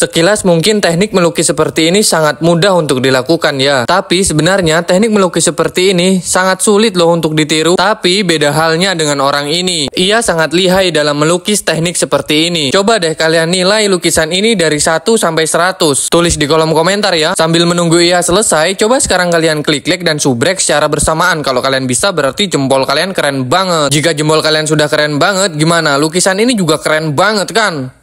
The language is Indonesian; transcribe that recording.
Sekilas mungkin teknik melukis seperti ini sangat mudah untuk dilakukan ya. Tapi sebenarnya teknik melukis seperti ini sangat sulit loh untuk ditiru. Tapi beda halnya dengan orang ini. Ia sangat lihai dalam melukis teknik seperti ini. Coba deh kalian nilai lukisan ini dari 1 sampai 100. Tulis di kolom komentar ya. Sambil menunggu ia selesai, coba sekarang kalian klik like dan subrek secara bersamaan. Kalau kalian bisa berarti jempol kalian keren banget. Jika jempol kalian sudah keren banget, gimana? Lukisan ini juga keren banget kan?